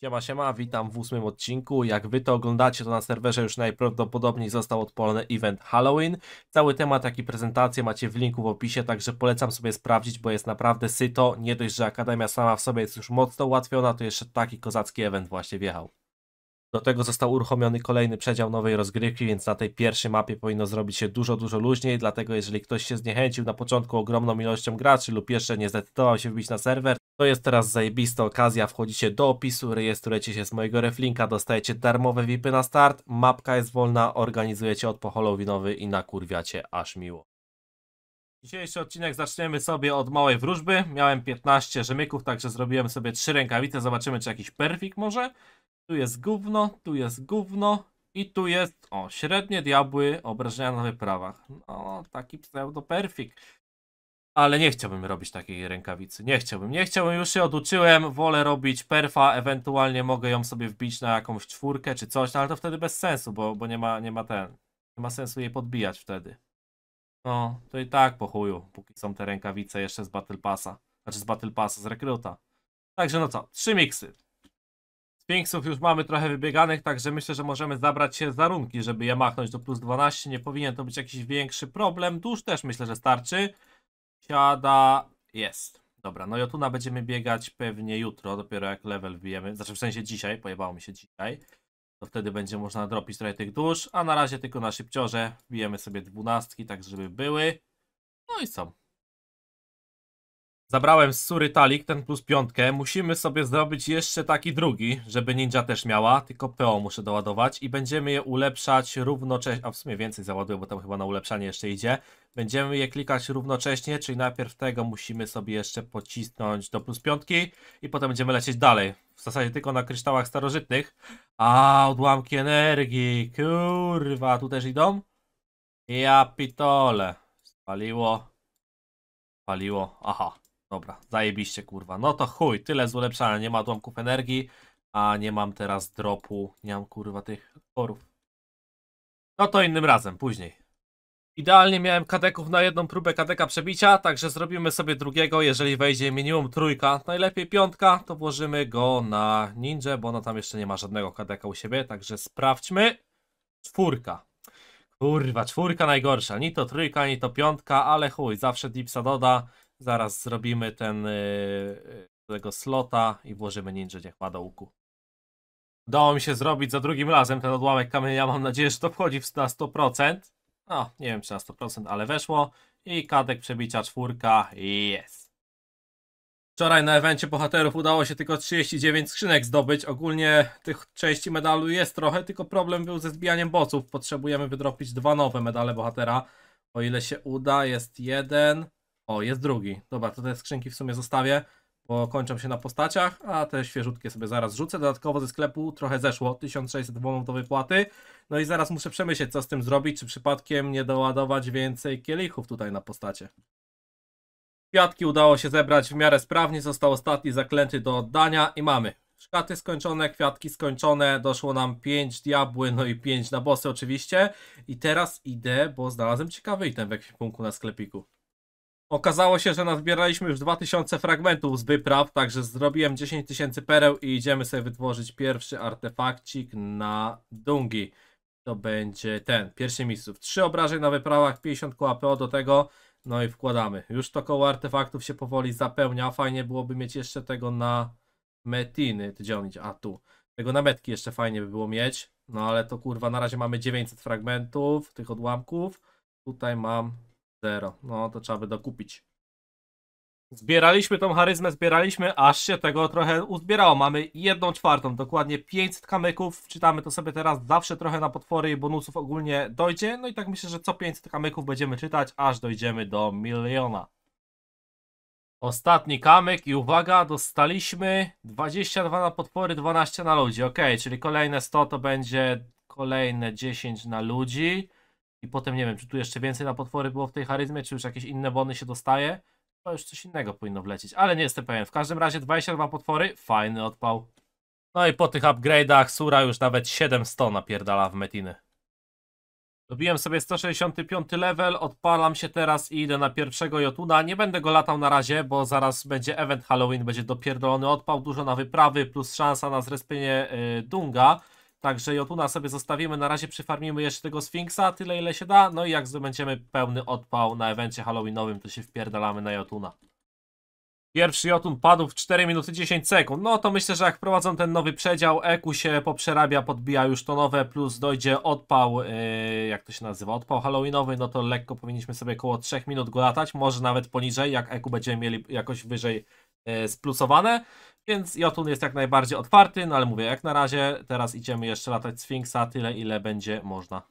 Siema, siema, witam w ósmym odcinku. Jak wy to oglądacie, to na serwerze już najprawdopodobniej został odpolony event Halloween. Cały temat, jak i prezentację macie w linku w opisie, także polecam sobie sprawdzić, bo jest naprawdę syto. Nie dość, że Akademia sama w sobie jest już mocno ułatwiona, to jeszcze taki kozacki event właśnie wjechał. Do tego został uruchomiony kolejny przedział nowej rozgrywki, więc na tej pierwszej mapie powinno zrobić się dużo, dużo luźniej, dlatego jeżeli ktoś się zniechęcił na początku ogromną ilością graczy lub jeszcze nie zdecydował się wbić na serwer, to jest teraz zajebista okazja, wchodzicie do opisu, rejestrujecie się z mojego reflinka, dostajecie darmowe VIPy na start, mapka jest wolna, organizujecie odpo winowy i nakurwiacie aż miło. Dzisiejszy odcinek zaczniemy sobie od małej wróżby. Miałem 15 rzemyków, także zrobiłem sobie 3 rękawice. Zobaczymy, czy jakiś perfik może. Tu jest gówno, tu jest gówno i tu jest, o, średnie diabły, obrażenia na wyprawach. No, taki pseudo perfik ale nie chciałbym robić takiej rękawicy. Nie chciałbym, nie chciałbym, już się oduczyłem, wolę robić perfa, ewentualnie mogę ją sobie wbić na jakąś czwórkę czy coś, no ale to wtedy bez sensu, bo, bo nie, ma, nie ma ten, nie ma sensu jej podbijać wtedy. No, to i tak po chuju, póki są te rękawice jeszcze z Battle Passa, znaczy z Battle Passa, z rekruta. Także no co, trzy miksy. Sphinxów już mamy trochę wybieganych, także myślę, że możemy zabrać się za runki, żeby je machnąć do plus 12. Nie powinien to być jakiś większy problem. Dusz też myślę, że starczy. Siada. Jest. Dobra, no Jotuna będziemy biegać pewnie jutro, dopiero jak level wbijemy. Znaczy w sensie dzisiaj, pojebało mi się dzisiaj. To wtedy będzie można dropić trochę tych dusz, a na razie tylko na szybciorze wbijemy sobie dwunastki, tak żeby były. No i co? Zabrałem z Sury Talik ten plus piątkę. Musimy sobie zrobić jeszcze taki drugi, żeby ninja też miała. Tylko PO muszę doładować i będziemy je ulepszać równocześnie. A w sumie więcej załaduję, bo tam chyba na ulepszanie jeszcze idzie. Będziemy je klikać równocześnie, czyli najpierw tego musimy sobie jeszcze pocisnąć do plus piątki i potem będziemy lecieć dalej. W zasadzie tylko na kryształach starożytnych. A odłamki energii. Kurwa, tu też idą? Ja pitole. Spaliło. Paliło. Aha. Dobra, zajebiście kurwa. No to chuj, tyle z ulepszania. Nie ma odłamków energii, a nie mam teraz dropu. Nie mam kurwa tych korów. No to innym razem, później. Idealnie miałem kadeków na jedną próbę kadeka przebicia, także zrobimy sobie drugiego, jeżeli wejdzie minimum trójka, najlepiej piątka, to włożymy go na ninja, bo ona tam jeszcze nie ma żadnego kadeka u siebie, także sprawdźmy. Czwórka. Kurwa, czwórka najgorsza, ni to trójka, ni to piątka, ale chuj, zawsze dipsa doda. Zaraz zrobimy ten y, y, tego slota i włożymy ninja, niech ma do łuku. Udało mi się zrobić za drugim razem ten odłamek kamienia. Mam nadzieję, że to wchodzi na 100%. No, nie wiem czy na 100%, ale weszło. I kadek przebicia czwórka jest. Wczoraj na evencie bohaterów udało się tylko 39 skrzynek zdobyć. Ogólnie tych części medalu jest trochę, tylko problem był ze zbijaniem boców. Potrzebujemy wydropić dwa nowe medale bohatera. O ile się uda, jest jeden, o, jest drugi. Dobra, to te skrzynki w sumie zostawię, bo kończą się na postaciach, a te świeżutkie sobie zaraz rzucę. Dodatkowo ze sklepu trochę zeszło, 1600 bonów do wypłaty. No i zaraz muszę przemyśleć, co z tym zrobić, czy przypadkiem nie doładować więcej kielichów tutaj na postacie. Kwiatki udało się zebrać w miarę sprawnie, został ostatni zaklęty do oddania i mamy. Szkaty skończone, kwiatki skończone, doszło nam 5 diabły, no i 5 na bossy oczywiście. I teraz idę, bo znalazłem ciekawy item w jakimś punktu na sklepiku. Okazało się, że nazbieraliśmy już 2000 fragmentów z wypraw, także zrobiłem 10 tysięcy pereł i idziemy sobie wytworzyć pierwszy artefakcik na Dungi. To będzie ten, pierwszy mistrzów. 3 obrażeń na wyprawach, 50 koła PO do tego, no i wkładamy. Już to koło artefaktów się powoli zapełnia, fajnie byłoby mieć jeszcze tego na metiny, gdzie on idzie? a tu. Tego na metki jeszcze fajnie by było mieć, no ale to kurwa na razie mamy 900 fragmentów tych odłamków. Tutaj mam Zero. No to trzeba by dokupić. Zbieraliśmy tą charyzmę, zbieraliśmy, aż się tego trochę uzbierało. Mamy jedną czwartą, dokładnie 500 kamyków. Czytamy to sobie teraz, zawsze trochę na potwory i bonusów ogólnie dojdzie. No i tak myślę, że co 500 kamyków będziemy czytać, aż dojdziemy do miliona. Ostatni kamyk i uwaga, dostaliśmy 22 na potwory, 12 na ludzi. Ok, czyli kolejne 100 to będzie kolejne 10 na ludzi. I potem nie wiem, czy tu jeszcze więcej na potwory było w tej charyzmie, czy już jakieś inne bony się dostaje. To już coś innego powinno wlecieć, ale nie jestem pewien. W każdym razie 22 potwory, fajny odpał. No i po tych upgrade'ach Sura już nawet 700 napierdala w Metiny. Dobiłem sobie 165 level, odpalam się teraz i idę na pierwszego Jotuna. Nie będę go latał na razie, bo zaraz będzie event Halloween, będzie dopierdolony odpał, dużo na wyprawy, plus szansa na zrespienie yy, Dunga. Także Jotuna sobie zostawimy, na razie przyfarmimy jeszcze tego Sfinksa, tyle ile się da, no i jak zdobędziemy pełny odpał na evencie halloweenowym, to się wpierdalamy na Jotuna. Pierwszy Jotun padł w 4 minuty 10 sekund. No to myślę, że jak prowadzą ten nowy przedział, Eku się poprzerabia, podbija już to nowe, plus dojdzie odpał, yy, jak to się nazywa, odpał halloweenowy, no to lekko powinniśmy sobie około 3 minut go latać, może nawet poniżej, jak Eku będziemy mieli jakoś wyżej yy, splusowane. Więc Jotun jest jak najbardziej otwarty, no ale mówię, jak na razie teraz idziemy jeszcze latać Sfinksa tyle, ile będzie można.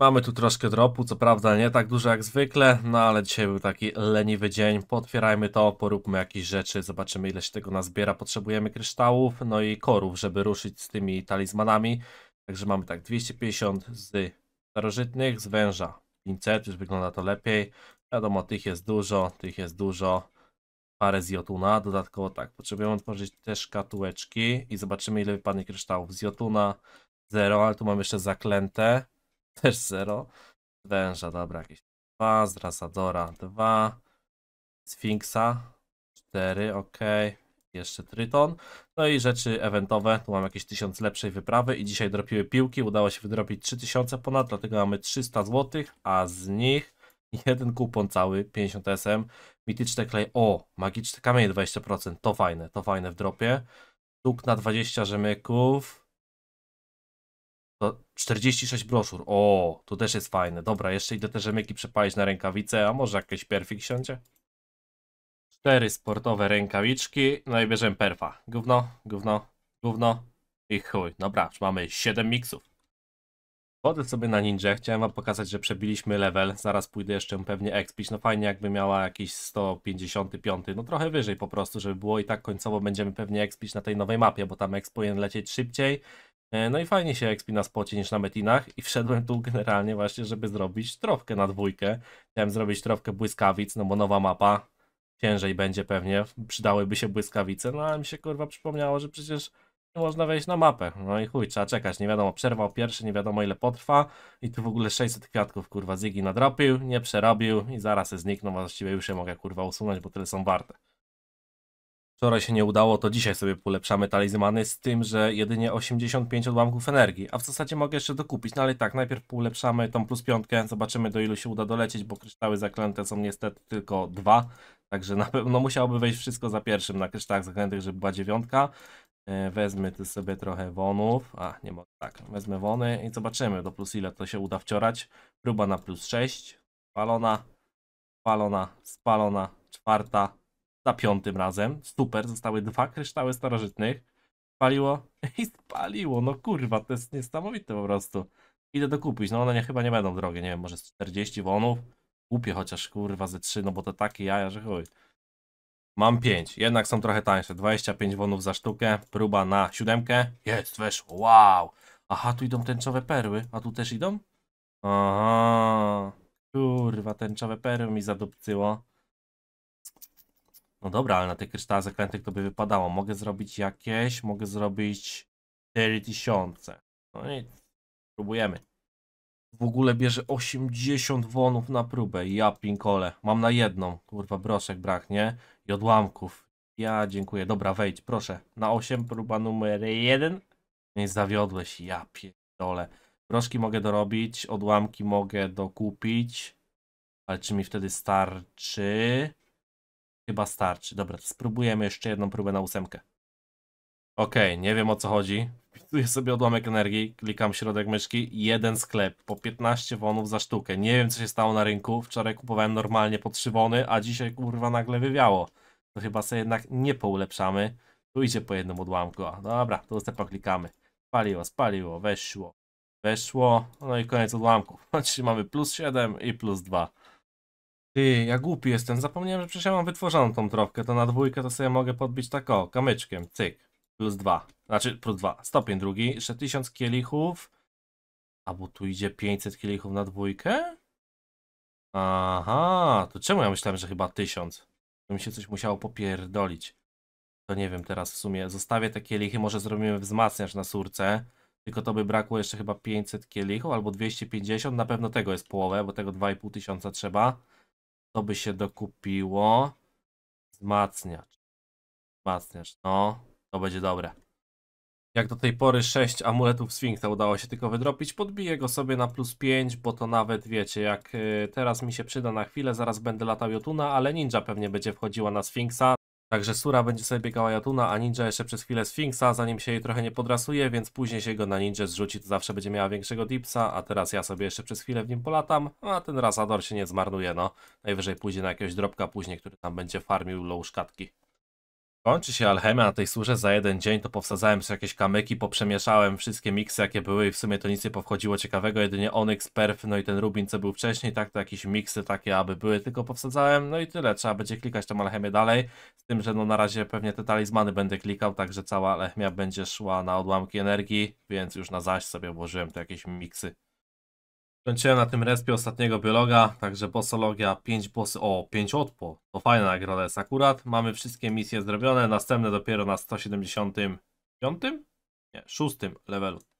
Mamy tu troszkę dropu, co prawda nie tak dużo jak zwykle, no ale dzisiaj był taki leniwy dzień. Potwierajmy to, poróbmy jakieś rzeczy, zobaczymy ile się tego nazbiera. Potrzebujemy kryształów, no i korów, żeby ruszyć z tymi talizmanami. Także mamy tak 250 z starożytnych, z węża 500, już wygląda to lepiej. Wiadomo, tych jest dużo, tych jest dużo parę z jotuna. Dodatkowo tak, potrzebujemy otworzyć te szkatułeczki i zobaczymy ile wypadnie kryształów. Z jotuna 0, ale tu mam jeszcze zaklęte, też 0. Węża, dobra, jakieś 2, z Rasadora 2, Sfinksa 4, ok. Jeszcze Tryton. No i rzeczy eventowe. Tu mam jakieś 1000 lepszej wyprawy i dzisiaj dropiły piłki. Udało się wydropić 3000 ponad, dlatego mamy 300 zł, a z nich jeden kupon cały, 50 SM, mityczne klej, o, magiczne kamienie 20%, to fajne, to fajne w dropie, duk na 20 rzemyków, to 46 broszur, o, to też jest fajne, dobra, jeszcze idę te rzemyki przepalić na rękawice, a może jakieś perfik siądzie? Cztery sportowe rękawiczki, no i bierzemy perfa, gówno, gówno, gówno i chuj, dobra, już mamy 7 miksów. Chodzę sobie na ninja, chciałem wam pokazać, że przebiliśmy level, zaraz pójdę jeszcze pewnie expić, no fajnie jakby miała jakieś 155, no trochę wyżej po prostu, żeby było i tak końcowo będziemy pewnie expić na tej nowej mapie, bo tam exp powinien lecieć szybciej, e, no i fajnie się expi na spocie niż na metinach i wszedłem tu generalnie właśnie, żeby zrobić trofkę na dwójkę, chciałem zrobić trofkę błyskawic, no bo nowa mapa, ciężej będzie pewnie, przydałyby się błyskawice, no ale mi się kurwa przypomniało, że przecież można wejść na mapę. No i chuj, trzeba czekać. Nie wiadomo, przerwał pierwszy, nie wiadomo ile potrwa. I tu w ogóle 600 kwiatków, kurwa, Ziggy nadrobił, nie przerobił i zaraz je znikną. Właściwie już je mogę, kurwa, usunąć, bo tyle są warte. Wczoraj się nie udało, to dzisiaj sobie polepszamy talizmany z tym, że jedynie 85 odłamków energii. A w zasadzie mogę jeszcze dokupić, no ale tak, najpierw polepszamy tą plus piątkę, zobaczymy do ilu się uda dolecieć, bo kryształy zaklęte są niestety tylko dwa. Także na pewno musiałoby wejść wszystko za pierwszym na kryształach zaklętych, żeby była dziewiątka. E, wezmę tu sobie trochę wonów. A, nie mogę. Tak, wezmę wony i zobaczymy do plus ile to się uda wciorać. Próba na plus 6. Spalona, spalona, spalona, czwarta. Za piątym razem. Super, zostały dwa kryształy starożytnych. Spaliło i spaliło. No kurwa, to jest niesamowite po prostu. Idę dokupić. No one nie, chyba nie będą drogie. Nie wiem, może z 40 wonów. Kupię chociaż kurwa ze 3, no bo to takie jaja, że chuj. Mam 5, jednak są trochę tańsze. 25 wonów za sztukę, próba na siódemkę. Jest, weszło, wow. Aha, tu idą tęczowe perły, a tu też idą? Aha, kurwa, tęczowe perły mi zadupcyło. No dobra, ale na tych kryształach zakrętych to by wypadało. Mogę zrobić jakieś, mogę zrobić 4000. No i próbujemy. W ogóle bierze 80 wonów na próbę. Ja pinkole. Mam na jedną. Kurwa, broszek braknie i odłamków. Ja dziękuję. Dobra, wejdź, proszę. Na 8, próba numer 1. Nie zawiodłeś, ja pierdolę. Proszki mogę dorobić, odłamki mogę dokupić. Ale czy mi wtedy starczy? Chyba starczy. Dobra, spróbujemy jeszcze jedną próbę na ósemkę. Okej, okay, nie wiem o co chodzi. Testuję sobie odłamek energii, klikam środek myszki, jeden sklep po 15 wonów za sztukę. Nie wiem co się stało na rynku, wczoraj kupowałem normalnie po 3 wony, a dzisiaj kurwa nagle wywiało. To chyba sobie jednak nie poulepszamy. Tu idzie po jednym odłamku, dobra, to następnie klikamy. Spaliło, spaliło, weszło, weszło, no i koniec odłamków. Czyli mamy plus 7 i plus 2. Ty, ja głupi jestem, zapomniałem, że przecież ja mam wytworzoną tą trofkę, to na dwójkę to sobie mogę podbić tak o, kamyczkiem, cyk plus 2, znaczy plus 2, stopień drugi, jeszcze 1000 kielichów, a bo tu idzie 500 kielichów na dwójkę? Aha, to czemu ja myślałem, że chyba 1000? To mi się coś musiało popierdolić. To nie wiem teraz w sumie, zostawię te kielichy, może zrobimy wzmacniacz na surce, tylko to by brakło jeszcze chyba 500 kielichów albo 250, na pewno tego jest połowę, bo tego 2500 trzeba. To by się dokupiło. Wzmacniacz. Wzmacniacz, no. To będzie dobre. Jak do tej pory 6 amuletów Sfinksa udało się tylko wydropić, podbiję go sobie na plus 5, bo to nawet wiecie, jak y, teraz mi się przyda na chwilę, zaraz będę latał Jotuna, ale ninja pewnie będzie wchodziła na Sfinksa. Także Sura będzie sobie biegała Jotuna, a ninja jeszcze przez chwilę Sfinksa, zanim się jej trochę nie podrasuje, więc później się go na ninja zrzuci, to zawsze będzie miała większego dipsa, a teraz ja sobie jeszcze przez chwilę w nim polatam, a ten Rasador się nie zmarnuje, no. Najwyżej pójdzie na jakiegoś dropka później, który tam będzie farmił low szkatki. Kończy się alchemia na tej służę za jeden dzień, to powsadzałem sobie jakieś kamyki, poprzemieszałem wszystkie miksy jakie były i w sumie to nic nie powchodziło ciekawego, jedynie Onyx, Perf, no i ten Rubin co był wcześniej, tak to jakieś miksy takie aby były, tylko powsadzałem, no i tyle, trzeba będzie klikać tą alchemię dalej, z tym, że no na razie pewnie te talizmany będę klikał, także cała alchemia będzie szła na odłamki energii, więc już na zaś sobie włożyłem te jakieś miksy. Skończyłem na tym respie ostatniego biologa, także bosologia 5 bos... o 5 odpo, to fajna nagroda jest akurat, mamy wszystkie misje zrobione, następne dopiero na 175? Nie, 6 levelu.